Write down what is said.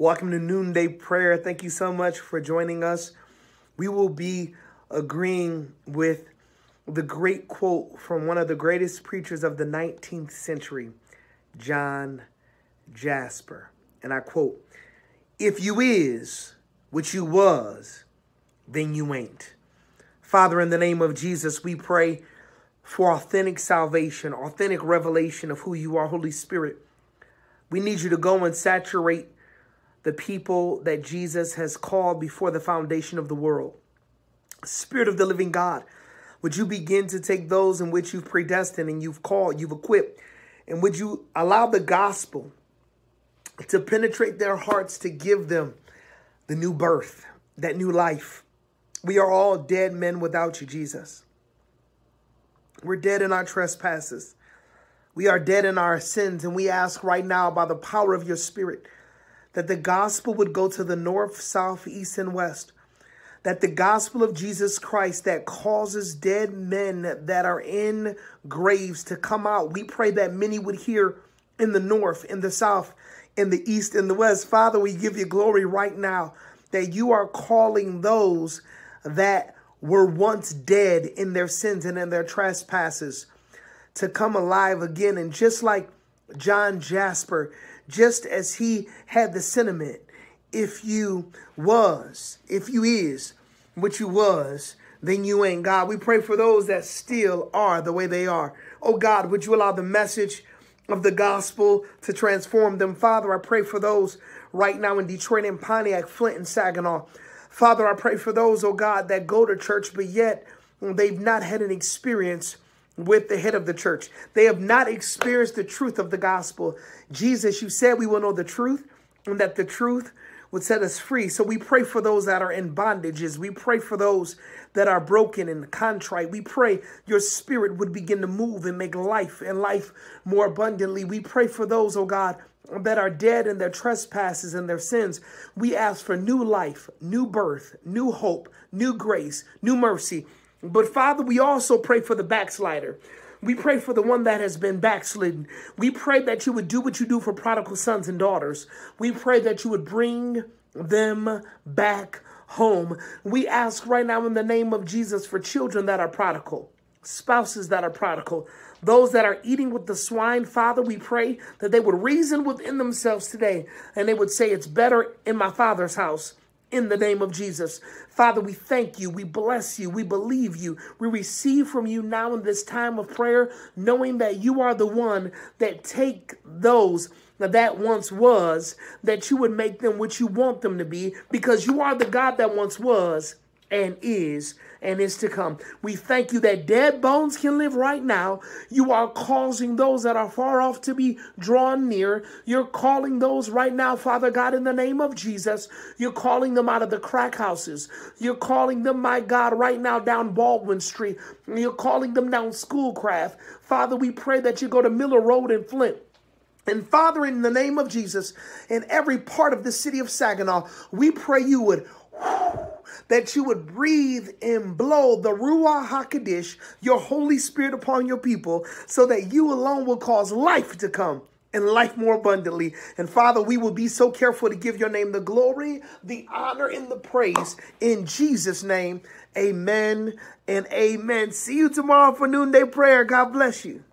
Welcome to Noonday Prayer. Thank you so much for joining us. We will be agreeing with the great quote from one of the greatest preachers of the 19th century, John Jasper. And I quote, If you is what you was, then you ain't. Father, in the name of Jesus, we pray for authentic salvation, authentic revelation of who you are, Holy Spirit. We need you to go and saturate the people that Jesus has called before the foundation of the world. Spirit of the living God, would you begin to take those in which you've predestined and you've called, you've equipped, and would you allow the gospel to penetrate their hearts to give them the new birth, that new life? We are all dead men without you, Jesus. We're dead in our trespasses. We are dead in our sins, and we ask right now by the power of your spirit that the gospel would go to the north, south, east, and west. That the gospel of Jesus Christ that causes dead men that are in graves to come out. We pray that many would hear in the north, in the south, in the east, in the west. Father, we give you glory right now that you are calling those that were once dead in their sins and in their trespasses to come alive again. And just like John Jasper, just as he had the sentiment, if you was, if you is what you was, then you ain't God. We pray for those that still are the way they are. Oh God, would you allow the message of the gospel to transform them? Father, I pray for those right now in Detroit and Pontiac, Flint and Saginaw. Father, I pray for those, oh God, that go to church, but yet they've not had an experience with the head of the church. They have not experienced the truth of the gospel. Jesus, you said we will know the truth and that the truth would set us free. So we pray for those that are in bondages. We pray for those that are broken and contrite. We pray your spirit would begin to move and make life and life more abundantly. We pray for those, oh God, that are dead in their trespasses and their sins. We ask for new life, new birth, new hope, new grace, new mercy. But Father, we also pray for the backslider. We pray for the one that has been backslidden. We pray that you would do what you do for prodigal sons and daughters. We pray that you would bring them back home. We ask right now in the name of Jesus for children that are prodigal, spouses that are prodigal, those that are eating with the swine. Father, we pray that they would reason within themselves today and they would say, It's better in my father's house in the name of Jesus. Father, we thank you. We bless you. We believe you. We receive from you now in this time of prayer, knowing that you are the one that take those that once was, that you would make them what you want them to be, because you are the God that once was and is and is to come. We thank you that dead bones can live right now. You are causing those that are far off to be drawn near. You're calling those right now, Father God, in the name of Jesus. You're calling them out of the crack houses. You're calling them, my God, right now down Baldwin Street. You're calling them down Schoolcraft. Father, we pray that you go to Miller Road and Flint. And Father, in the name of Jesus, in every part of the city of Saginaw, we pray you would that you would breathe and blow the Ruah HaKadosh, your Holy Spirit upon your people, so that you alone will cause life to come and life more abundantly. And Father, we will be so careful to give your name the glory, the honor, and the praise. In Jesus' name, amen and amen. See you tomorrow for noonday prayer. God bless you.